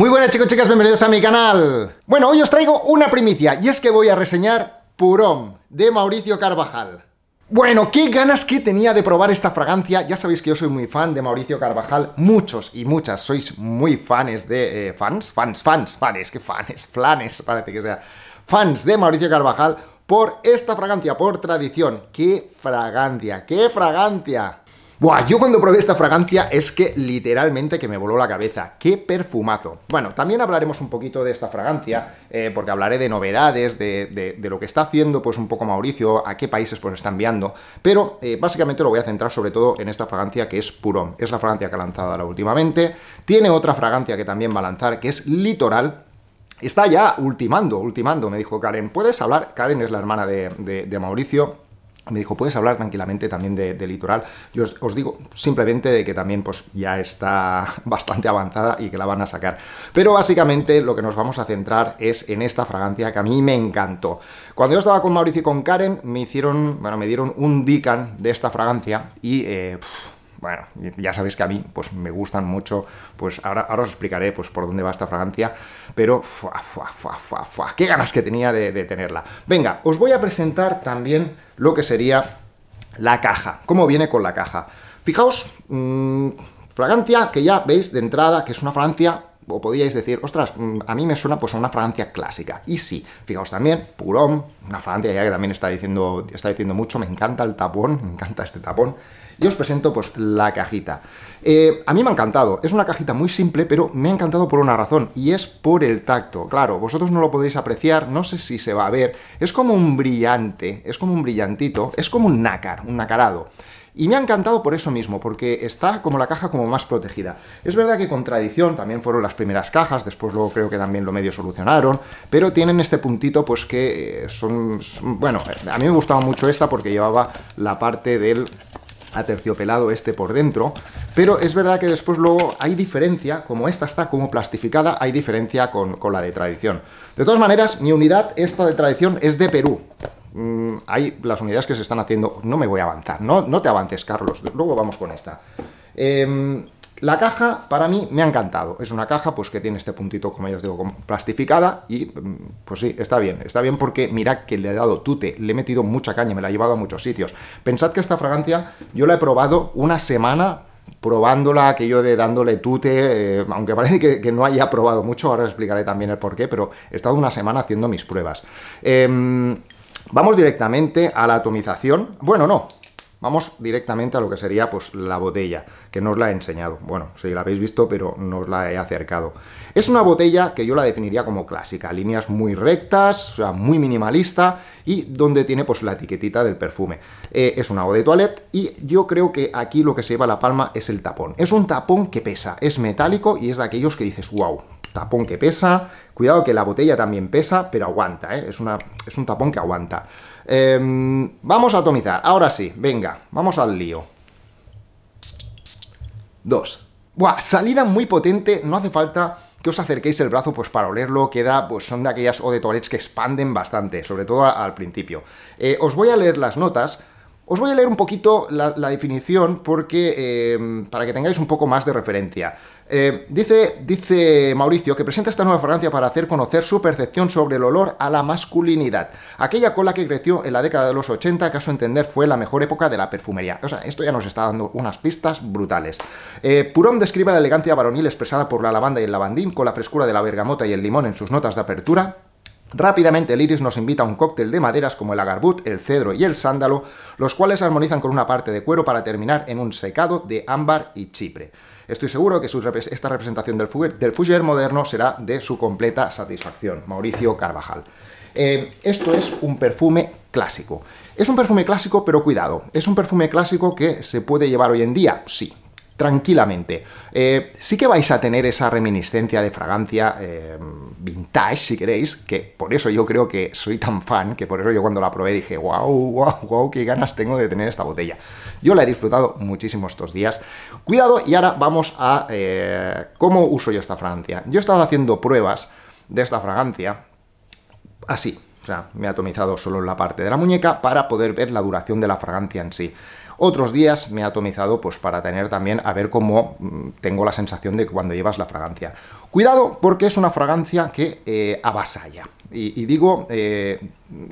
Muy buenas chicos, chicas, bienvenidos a mi canal. Bueno, hoy os traigo una primicia y es que voy a reseñar Purón de Mauricio Carvajal. Bueno, qué ganas que tenía de probar esta fragancia. Ya sabéis que yo soy muy fan de Mauricio Carvajal. Muchos y muchas sois muy fans de... Eh, ¿Fans? Fans, fans, fans, que fans, flanes, parece que sea. Fans de Mauricio Carvajal por esta fragancia, por tradición. ¡Qué fragancia, qué fragancia! Buah, yo cuando probé esta fragancia es que literalmente que me voló la cabeza. ¡Qué perfumazo! Bueno, también hablaremos un poquito de esta fragancia, eh, porque hablaré de novedades, de, lo que está haciendo pues un poco Mauricio, a qué países pues está enviando, pero eh, básicamente lo voy a centrar sobre todo en esta fragancia que es Purón. Es la fragancia que ha lanzado ahora últimamente. Tiene otra fragancia que también va a lanzar, que es Litoral, Está ya ultimando, ultimando, me dijo Karen. ¿Puedes hablar? Karen es la hermana de Mauricio me dijo, puedes hablar tranquilamente también de, litoral. Yo os, digo simplemente de que también pues, ya está bastante avanzada y que la van a sacar. Pero básicamente lo que nos vamos a centrar es en esta fragancia que a mí me encantó. Cuando yo estaba con Mauricio y con Karen, me hicieron, bueno, me dieron un Dican de esta fragancia y... Eh, bueno, ya sabéis que a mí pues me gustan mucho, pues ahora, os explicaré pues por dónde va esta fragancia, pero fuá, fuá, fuá, qué ganas que tenía de, tenerla. Venga, os voy a presentar también lo que sería la caja, cómo viene con la caja. Fijaos, mm, fragancia que ya veis de entrada que es una fragancia o podíais decir, ostras, mm, a mí me suena pues a una fragancia clásica. Y sí, fijaos también, Purón, una fragancia ya que también está diciendo, está diciendo mucho, me encanta el tapón, me encanta este tapón. Y os presento pues la cajita. Eh, a mí me ha encantado, es una cajita muy simple, pero me ha encantado por una razón, y es por el tacto. Claro, vosotros no lo podréis apreciar, no sé si se va a ver, es como un brillante, es como un brillantito, es como un nácar, un nacarado. Y me ha encantado por eso mismo, porque está como la caja como más protegida. Es verdad que con tradición también fueron las primeras cajas, después luego creo que también lo medio solucionaron, pero tienen este puntito pues que eh, son, son bueno, a mí me gustaba mucho esta porque llevaba la parte del aterciopelado este por dentro, pero es verdad que después luego hay diferencia, como esta está como plastificada, hay diferencia con, la de tradición. De todas maneras, mi unidad, esta de tradición, es de Perú. Mm, hay las unidades que se están haciendo, no me voy a avanzar, no, no te avances, Carlos, luego vamos con esta. Eh, la caja, para mí, me ha encantado. Es una caja pues, que tiene este puntito, como ya os digo, plastificada. Y mm, pues sí, está bien. Está bien porque mirad que le he dado tute, le he metido mucha caña, me la he llevado a muchos sitios. Pensad que esta fragancia yo la he probado una semana probándola, aquello de dándole tute, eh, aunque parece que, no haya probado mucho, ahora explicaré también el porqué, pero he estado una semana haciendo mis pruebas. Em, vamos directamente a la atomización. Bueno, no, Vamos directamente a lo que sería pues, la botella, que no os la he enseñado. Bueno, si la habéis visto, pero no os la he acercado. Es una botella que yo la definiría como clásica, líneas muy rectas, o sea, muy minimalista, y donde tiene pues, la etiquetita del perfume. Eh, es una agua de toilette, y yo creo que aquí lo que se lleva la palma es el tapón. Es un tapón que pesa, es metálico y es de aquellos que dices, wow, tapón que pesa, Cuidado que la botella también pesa, pero aguanta, ¿eh? es, una, es un tapón que aguanta. Em, vamos a atomizar, ahora sí, venga, vamos al lío. 2. Buah, salida muy potente, no hace falta que os acerquéis el brazo pues para olerlo, queda, pues son de aquellas o de torets que expanden bastante, sobre todo al principio. Eh, os voy a leer las notas, os voy a leer un poquito la, definición porque eh, para que tengáis un poco más de referencia. Eh, dice, dice Mauricio que presenta esta nueva fragancia para hacer conocer su percepción sobre el olor a la masculinidad. Aquella cola que creció en la década de los 80, acaso entender fue la mejor época de la perfumería. O sea, esto ya nos está dando unas pistas brutales. Eh, Purón describe la elegancia varonil expresada por la lavanda y el lavandín con la frescura de la bergamota y el limón en sus notas de apertura. Rápidamente el Iris nos invita a un cóctel de maderas como el agarbut, el cedro y el sándalo, los cuales armonizan con una parte de cuero para terminar en un secado de ámbar y chipre. Estoy seguro que esta representación del fougère moderno será de su completa satisfacción. Mauricio Carvajal. Eh, esto es un perfume clásico. Es un perfume clásico, pero cuidado, ¿es un perfume clásico que se puede llevar hoy en día? Sí, tranquilamente. Eh, sí que vais a tener esa reminiscencia de fragancia eh, vintage, si queréis, que por eso yo creo que soy tan fan, que por eso yo cuando la probé dije, wow, wow, wow, qué ganas tengo de tener esta botella. Yo la he disfrutado muchísimo estos días. Cuidado, y ahora vamos a eh, cómo uso yo esta fragancia. Yo he estado haciendo pruebas de esta fragancia así. O sea, me he atomizado solo en la parte de la muñeca para poder ver la duración de la fragancia en sí. Otros días me he atomizado pues para tener también a ver cómo mm, tengo la sensación de cuando llevas la fragancia. Cuidado porque es una fragancia que eh, avasalla. Y, digo, eh,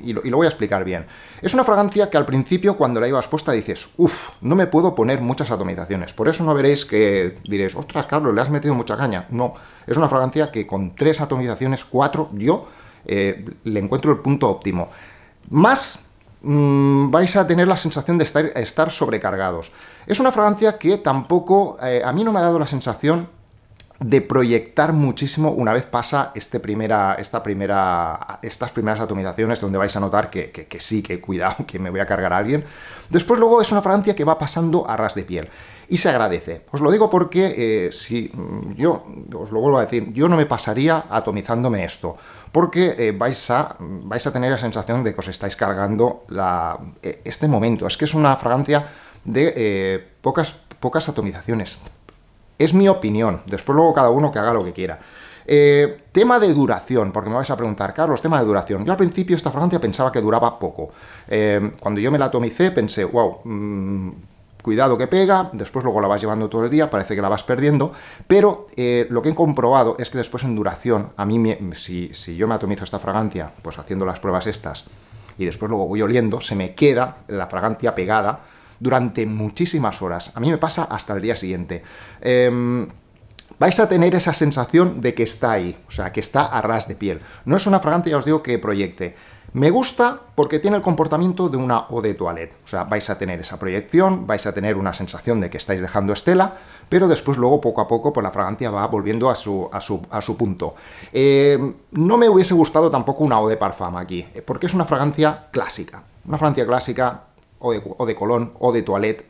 y, lo, voy a explicar bien. Es una fragancia que al principio cuando la llevas puesta dices, uff, no me puedo poner muchas atomizaciones. Por eso no veréis que diréis, ostras, Carlos, le has metido mucha caña. No, es una fragancia que con tres atomizaciones, cuatro, yo eh, le encuentro el punto óptimo. Más Mm, vais a tener la sensación de estar, sobrecargados. Es una fragancia que tampoco, eh, a mí no me ha dado la sensación de proyectar muchísimo una vez pasa este primera, esta primera, estas primeras atomizaciones donde vais a notar que, sí, que cuidado, que me voy a cargar a alguien. Después luego es una fragancia que va pasando a ras de piel y se agradece. Os lo digo porque eh, si mm, yo, os lo vuelvo a decir, yo no me pasaría atomizándome esto porque eh, vais, a, vais a tener la sensación de que os estáis cargando la, eh, este momento. Es que es una fragancia de pocas, pocas atomizaciones, es mi opinión. Después luego cada uno que haga lo que quiera. Eh, tema de duración, porque me vais a preguntar, Carlos, tema de duración. Yo al principio esta fragancia pensaba que duraba poco. Eh, cuando yo me la atomicé pensé, wow, mm, cuidado que pega, después luego la vas llevando todo el día, parece que la vas perdiendo, pero eh, lo que he comprobado es que después en duración, a mí, si, si yo me atomizo esta fragancia, pues haciendo las pruebas estas, y después luego voy oliendo, se me queda la fragancia pegada durante muchísimas horas. A mí me pasa hasta el día siguiente. Em, vais a tener esa sensación de que está ahí, o sea, que está a ras de piel. No es una fragancia, ya os digo, que proyecte. Me gusta porque tiene el comportamiento de una eau de toilette. O sea, vais a tener esa proyección, vais a tener una sensación de que estáis dejando estela, pero después luego poco a poco por pues la fragancia va volviendo a su, a su, punto. Em, no me hubiese gustado tampoco una eau de parfum aquí, eh, porque es una fragancia clásica. Una fragancia clásica o de, o Colón o de Toilette,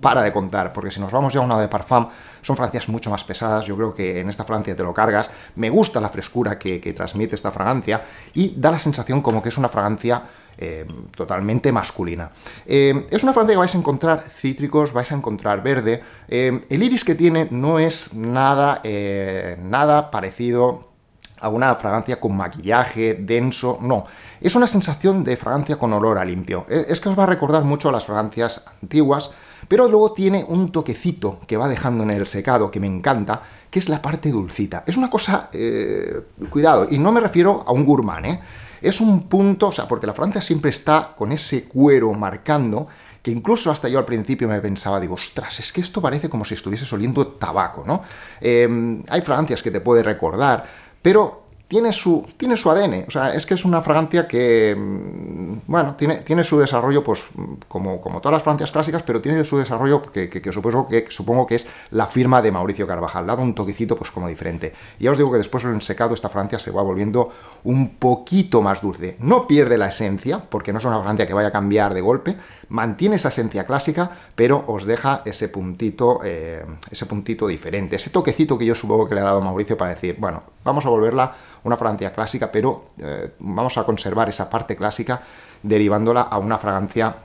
para de contar, porque si nos vamos ya a una de Parfum, son Francias mucho más pesadas, yo creo que en esta Francia te lo cargas, me gusta la frescura que, transmite esta fragancia y da la sensación como que es una fragancia eh, totalmente masculina. Eh, es una fragancia que vais a encontrar cítricos, vais a encontrar verde, eh, el iris que tiene no es nada, nada parecido a una fragancia con maquillaje, denso, no. Es una sensación de fragancia con olor a limpio. E, es que os va a recordar mucho a las fragancias antiguas, pero luego tiene un toquecito que va dejando en el secado, que me encanta, que es la parte dulcita. Es una cosa, eh, cuidado, y no me refiero a un gourmand, ¿eh? Es un punto, o sea, porque la fragancia siempre está con ese cuero marcando, que incluso hasta yo al principio me pensaba, digo, ostras, es que esto parece como si estuviese oliendo tabaco, ¿no? Em, hay fragancias que te puede recordar, pero tiene su, tiene su ADN. O sea, es que es una fragancia que, mm, bueno, tiene, tiene su desarrollo, pues, mm, como, como todas las fragancias clásicas, pero tiene su desarrollo que, supongo que, supongo que es la firma de Mauricio Carvajal. Le da un toquecito, pues, como diferente. Y ya os digo que después en secado esta fragancia se va volviendo un poquito más dulce. No pierde la esencia, porque no es una fragancia que vaya a cambiar de golpe. Mantiene esa esencia clásica, pero os deja ese puntito, eh, ese puntito diferente. Ese toquecito que yo supongo que le ha dado Mauricio para decir, bueno, vamos a volverla una fragancia clásica, pero eh, vamos a conservar esa parte clásica derivándola a una fragancia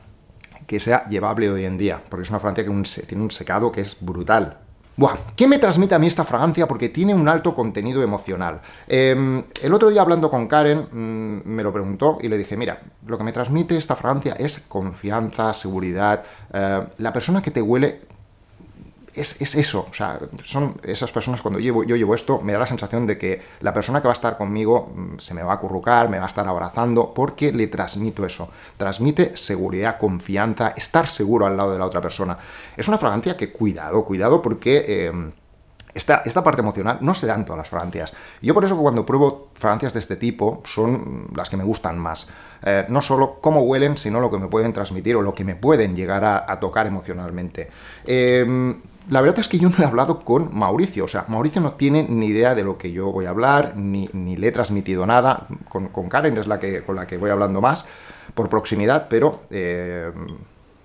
que sea llevable hoy en día, porque es una fragancia que tiene un secado que es brutal. Buah, ¿qué me transmite a mí esta fragancia? Porque tiene un alto contenido emocional. Em, el otro día hablando con Karen mm, me lo preguntó y le dije, mira, lo que me transmite esta fragancia es confianza, seguridad. Eh, la persona que te huele es, eso, o sea, son esas personas cuando llevo, yo llevo esto, me da la sensación de que la persona que va a estar conmigo mm, se me va a acurrucar, me va a estar abrazando, porque le transmito eso. Transmite seguridad, confianza, estar seguro al lado de la otra persona. Es una fragancia que cuidado, cuidado, porque... Eh, esta, parte emocional no se da todas las fragancias. Yo por eso que cuando pruebo fragancias de este tipo son las que me gustan más. Eh, no solo cómo huelen, sino lo que me pueden transmitir o lo que me pueden llegar a, tocar emocionalmente. Eh, la verdad es que yo no he hablado con Mauricio, o sea, Mauricio no tiene ni idea de lo que yo voy a hablar, ni, le he transmitido nada, con, Karen es la que, con la que voy hablando más, por proximidad, pero eh,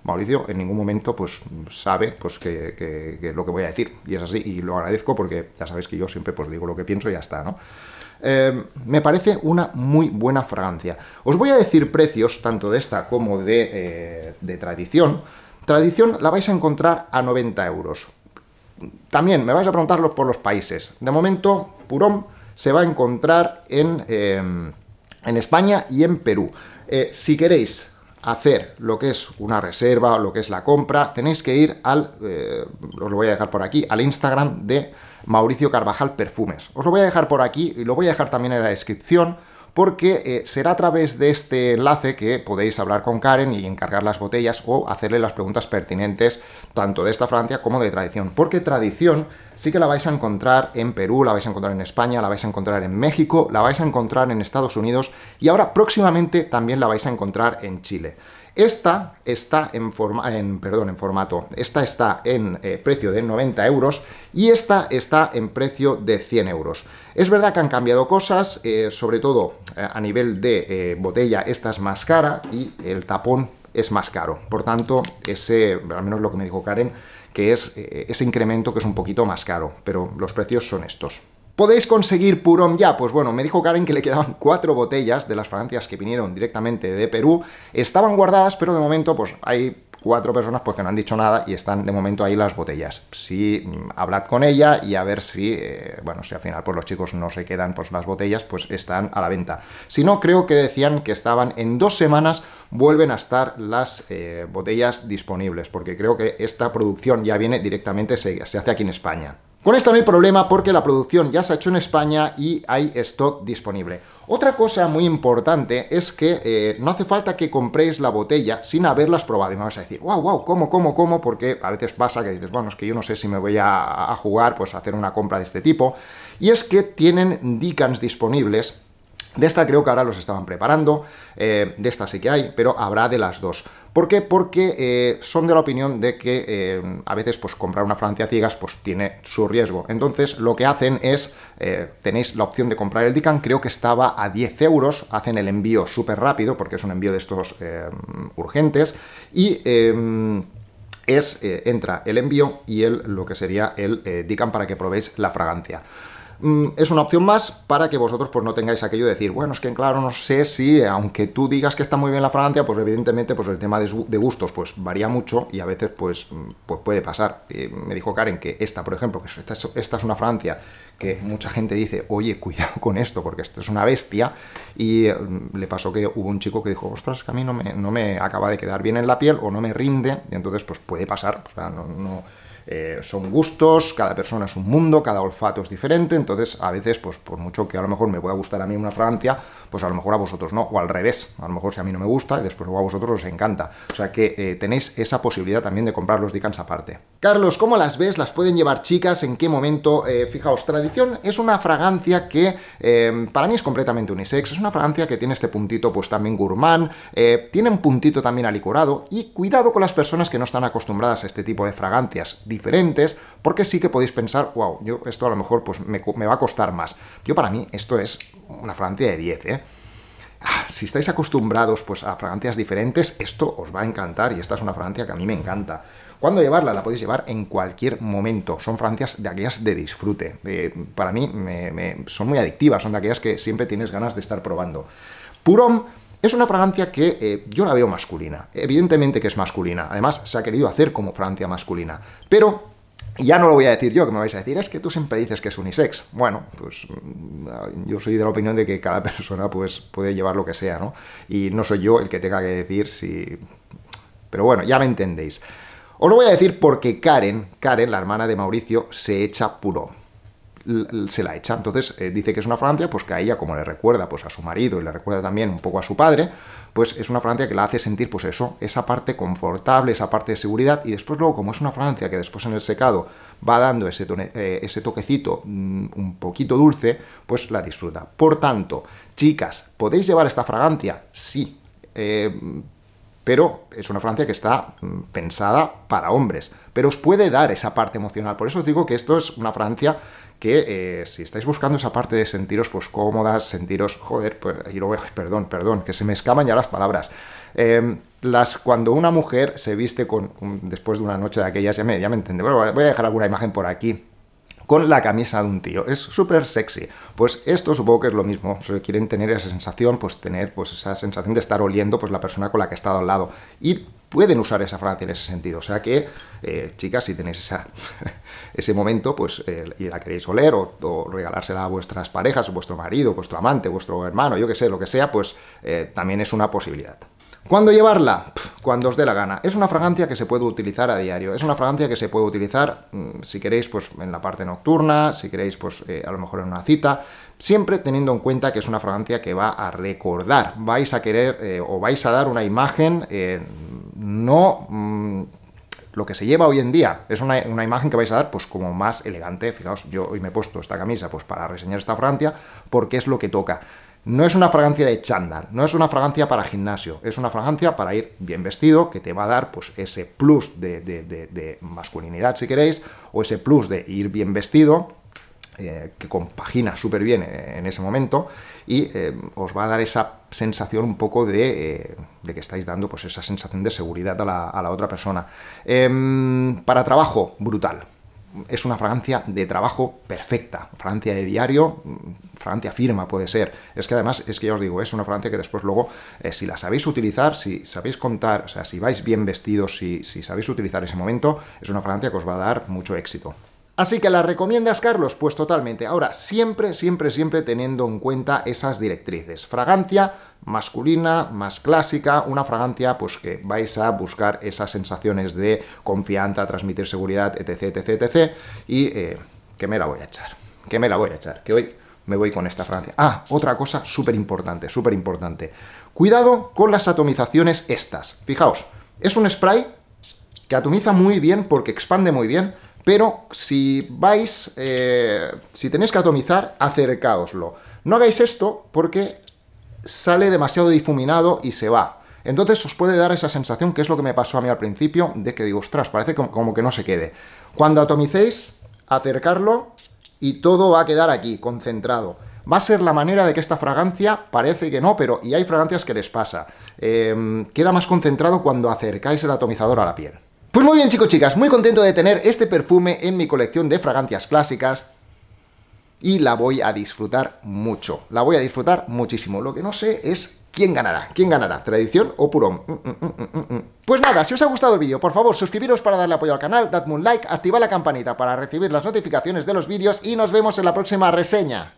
Mauricio en ningún momento pues, sabe pues, que, lo que voy a decir, y es así, y lo agradezco porque ya sabéis que yo siempre pues, digo lo que pienso y ya está, ¿no? Eh, me parece una muy buena fragancia. Os voy a decir precios, tanto de esta como de, eh, de tradición, Tradición la vais a encontrar a 90 euros. También me vais a preguntarlos por los países. De momento, Purón se va a encontrar en, eh, España y en Perú. Eh, si queréis hacer lo que es una reserva o lo que es la compra, tenéis que ir al, eh, os lo voy a dejar por aquí, al Instagram de Mauricio Carvajal Perfumes. Os lo voy a dejar por aquí y lo voy a dejar también en la descripción porque eh, será a través de este enlace que podéis hablar con Karen y encargar las botellas o hacerle las preguntas pertinentes tanto de esta Francia como de tradición, porque tradición sí que la vais a encontrar en Perú, la vais a encontrar en España, la vais a encontrar en México, la vais a encontrar en Estados Unidos y ahora próximamente también la vais a encontrar en Chile. Esta está en, en, perdón, en formato, esta está en eh, precio de 90 euros y esta está en precio de 100 euros. Es verdad que han cambiado cosas, eh, sobre todo eh, a nivel de botella, esta es más cara y el tapón es más caro. Por tanto, ese, al menos lo que me dijo Karen, que es ese incremento que es un poquito más caro, pero los precios son estos. ¿Podéis conseguir Purón ya? Pues bueno, me dijo Karen que le quedaban cuatro botellas de las Francias que vinieron directamente de Perú. Estaban guardadas, pero de momento pues hay cuatro personas pues que no han dicho nada y están de momento ahí las botellas. Si mm, hablad con ella y a ver si, eh, bueno, si al final pues, los chicos no se quedan pues las botellas, pues están a la venta. Si no, creo que decían que estaban en dos semanas vuelven a estar las eh, botellas disponibles, porque creo que esta producción ya viene directamente, se hace aquí en España. Con esto no hay problema porque la producción ya se ha hecho en España y hay stock disponible. Otra cosa muy importante es que eh, no hace falta que compréis la botella sin haberlas probado. Y me vas a decir, wow, wow, ¿cómo, cómo, cómo? Porque a veces pasa que dices, bueno, es que yo no sé si me voy a, a jugar, pues a hacer una compra de este tipo. Y es que tienen decans disponibles de esta creo que ahora los estaban preparando, eh, de esta sí que hay, pero habrá de las dos. ¿Por qué? Porque eh, son de la opinión de que eh, a veces pues, comprar una Francia ciegas pues, tiene su riesgo. Entonces lo que hacen es, tenéis la opción de comprar el Dican, creo que estaba a 10 euros, hacen el envío súper rápido porque es un envío de estos urgentes y es, entra el envío y el, lo que sería el Dican para que probéis la fragancia. Mm, es una opción más para que vosotros pues no tengáis aquello de decir, bueno, es que claro, no sé si, aunque tú digas que está muy bien la fragancia, pues evidentemente pues el tema de, gustos pues varía mucho y a veces pues, mm, pues puede pasar. Eh, me dijo Karen que esta, por ejemplo, que esta es, esta es una fragancia que mucha gente dice, oye, cuidado con esto, porque esto es una bestia. Y eh, mm, le pasó que hubo un chico que dijo, ostras, que a mí no me, no me acaba de quedar bien en la piel o no me rinde. Y entonces, pues puede pasar. O sea, no, no eh, son gustos, cada persona es un mundo, cada olfato es diferente, entonces a veces, pues por mucho que a lo mejor me pueda gustar a mí una fragancia, pues a lo mejor a vosotros no, o al revés, a lo mejor si a mí no me gusta y después luego a vosotros os encanta. O sea que eh, tenéis esa posibilidad también de comprar los Dicans aparte. Carlos, ¿cómo las ves? ¿Las pueden llevar chicas? ¿En qué momento? Eh, fijaos, Tradición es una fragancia que para mí es completamente unisex, es una fragancia que tiene este puntito pues también gourmand, tiene un puntito también alicorado y cuidado con las personas que no están acostumbradas a este tipo de fragancias diferentes, porque sí que podéis pensar, wow, yo esto a lo mejor pues me, va a costar más. Yo para mí esto es una fragancia de 10, ¿eh? ah, si estáis acostumbrados pues, a fragancias diferentes, esto os va a encantar y esta es una fragancia que a mí me encanta. ¿Cuándo llevarla? La podéis llevar en cualquier momento. Son fragancias de aquellas de disfrute. para mí son muy adictivas, son de aquellas que siempre tienes ganas de estar probando. Purón es una fragancia que eh, yo la veo masculina. Evidentemente que es masculina. Además, se ha querido hacer como fragancia masculina. Pero ya no lo voy a decir yo, que me vais a decir, es que tú siempre dices que es unisex. Bueno, pues mm, yo soy de la opinión de que cada persona pues, puede llevar lo que sea, ¿no? Y no soy yo el que tenga que decir si... Pero bueno, ya me entendéis. Os lo voy a decir porque Karen, Karen, la hermana de Mauricio, se echa puro se la echa. Entonces eh, dice que es una fragancia, pues que a ella, como le recuerda pues, a su marido y le recuerda también un poco a su padre, pues es una fragancia que la hace sentir, pues eso, esa parte confortable, esa parte de seguridad. Y después, luego, como es una fragancia que después en el secado va dando ese, eh, ese toquecito mm, un poquito dulce, pues la disfruta. Por tanto, chicas, ¿podéis llevar esta fragancia? Sí. Eh, pero es una fragancia que está mm, pensada para hombres, pero os puede dar esa parte emocional. Por eso os digo que esto es una fragancia que eh, si estáis buscando esa parte de sentiros pues, cómodas, sentiros, joder, pues, y luego, perdón, perdón, que se me escaman ya las palabras. Em, las, cuando una mujer se viste con, después de una noche de aquellas, ya me, ya bueno, voy a dejar alguna imagen por aquí, con la camisa de un tío. Es súper sexy. Pues esto supongo que es lo mismo. quieren tener esa sensación, pues tener pues, esa sensación de estar oliendo pues, la persona con la que ha estado al lado. Y pueden usar esa frase en ese sentido. O sea que, eh, chicas, si tenéis ese momento, pues eh, y la queréis oler o, regalársela a vuestras parejas, vuestro marido, vuestro amante, vuestro hermano, yo que sé, lo que sea, pues eh, también es una posibilidad. ¿Cuándo llevarla? cuando os dé la gana. Es una fragancia que se puede utilizar a diario. Es una fragancia que se puede utilizar, mm, si queréis, pues en la parte nocturna, si queréis, pues eh, a lo mejor en una cita. Siempre teniendo en cuenta que es una fragancia que va a recordar. Vais a querer eh, o vais a dar una imagen eh, no... Mm, lo que se lleva hoy en día. Es una, imagen que vais a dar, pues, como más elegante. Fijaos, yo hoy me he puesto esta camisa, pues, para reseñar esta fragancia, porque es lo que toca. No es una fragancia de chándal, no es una fragancia para gimnasio, es una fragancia para ir bien vestido, que te va a dar pues, ese plus de, masculinidad, si queréis, o ese plus de ir bien vestido, eh, que compagina súper bien eh, en ese momento y eh, os va a dar esa sensación un poco de, de, que estáis dando pues esa sensación de seguridad a la, a la otra persona. Em, para trabajo, brutal, es una fragancia de trabajo perfecta, fragancia de diario, mm, fragancia firma puede ser. Es que además, es que ya os digo, es una fragancia que después luego, eh, si la sabéis utilizar, si sabéis contar, o sea, si vais bien vestidos, si, si sabéis utilizar ese momento, es una fragancia que os va a dar mucho éxito. Así que la recomiendas, Carlos, pues totalmente. Ahora, siempre, siempre, siempre teniendo en cuenta esas directrices. Fragancia masculina, más clásica, una fragancia pues que vais a buscar esas sensaciones de confianza, transmitir seguridad, etc, etc, etc. Y eh, que me la voy a echar, que me la voy a echar, que hoy me voy con esta fragancia. Ah, otra cosa súper importante, súper importante. Cuidado con las atomizaciones estas. Fijaos, es un spray que atomiza muy bien porque expande muy bien, pero si vais, eh, si tenéis que atomizar, acercaoslo. No hagáis esto porque sale demasiado difuminado y se va. Entonces os puede dar esa sensación, que es lo que me pasó a mí al principio, de que digo, ostras, parece como, que no se quede. Cuando atomicéis, acercarlo y todo va a quedar aquí, concentrado va a ser la manera de que esta fragancia parece que no, pero y hay fragancias que les pasa. Eh, queda más concentrado cuando acercáis el atomizador a la piel. Pues muy bien chicos, chicas, muy contento de tener este perfume en mi colección de fragancias clásicas y la voy a disfrutar mucho, la voy a disfrutar muchísimo. Lo que no sé es quién ganará, quién ganará, tradición o purón. Mm, mm, mm, pues nada, si os ha gustado el vídeo, por favor, suscribiros para darle apoyo al canal, dadme un like, activa la campanita para recibir las notificaciones de los vídeos y nos vemos en la próxima reseña.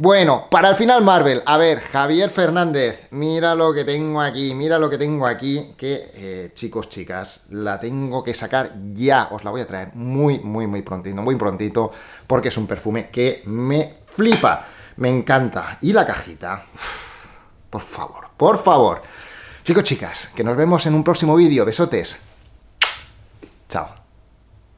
Bueno, para el final Marvel, a ver, Javier Fernández, mira lo que tengo aquí, mira lo que tengo aquí, que eh, chicos, chicas, la tengo que sacar ya, os la voy a traer muy, muy, muy prontito, muy prontito, porque es un perfume que me flipa, me encanta. Y la cajita, por favor, por favor. Chicos, chicas, que nos vemos en un próximo vídeo, besotes. Chao.